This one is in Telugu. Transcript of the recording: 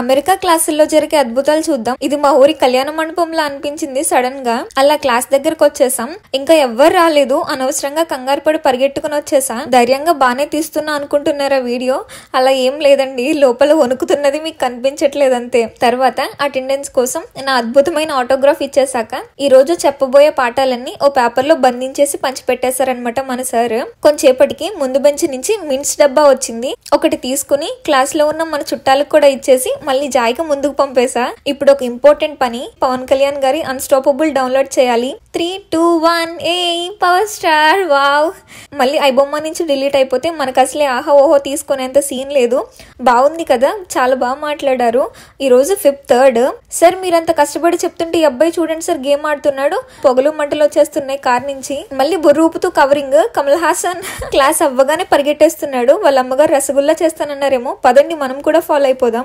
అమెరికా క్లాసుల్లో జరిగే అద్భుతాలు చూద్దాం ఇది మా ఊరి కళ్యాణ మండపంలో అనిపించింది సడన్ గా అలా క్లాస్ దగ్గరకు వచ్చేసాం ఇంకా ఎవ్వరు రాలేదు అనవసరంగా కంగారు పడి పరిగెట్టుకుని వచ్చేసా ధైర్యంగా బానే తీస్తున్నా అనుకుంటున్నారా వీడియో అలా ఏం లేదండి లోపల వణుకుతున్నది మీకు కనిపించట్లేదు అంతే తర్వాత అటెండెన్స్ కోసం నా అద్భుతమైన ఆటోగ్రాఫ్ ఇచ్చేసాక ఈ రోజు చెప్పబోయే పాఠాలన్నీ ఓ పేపర్ లో బంధించేసి పంచిపెట్టేశారనమాట మన సార్ కొంచెంసేపటికి ముందు బెంచ్ నుంచి మిన్స్ డబ్బా వచ్చింది ఒకటి తీసుకుని క్లాస్ లో ఉన్న మన చుట్టాలకు కూడా ఇచ్చేసి మళ్ళీ జాయిగా ముందుకు పంపేశా ఇప్పుడు ఒక ఇంపార్టెంట్ పని పవన్ కళ్యాణ్ గారి అన్స్టాపబుల్ డౌన్లోడ్ చేయాలి త్రీ టూ వన్ ఏ పవర్ స్టార్ వావ్ మళ్ళీ బొమ్మ నుంచి డిలీట్ అయిపోతే మనకు అసలే ఆహా ఓహో తీసుకునేంత సీన్ లేదు బాగుంది కదా చాలా బాగా మాట్లాడారు ఈరోజు ఫిఫ్త్ థర్డ్ సార్ మీరంత కష్టపడి చెప్తుంటే ఈ అబ్బాయి చూడండి సార్ గేమ్ ఆడుతున్నాడు పొగలు మంటలు వచ్చేస్తున్నాయి కార్ నుంచి మళ్ళీ బుర్రూపుతూ కవరింగ్ కమల్ హాసన్ క్లాస్ అవ్వగానే పరిగెట్టేస్తున్నాడు వాళ్ళ అమ్మగారు రసగుల్లా చేస్తానన్నారేమో పదండి మనం కూడా ఫాలో అయిపోదాం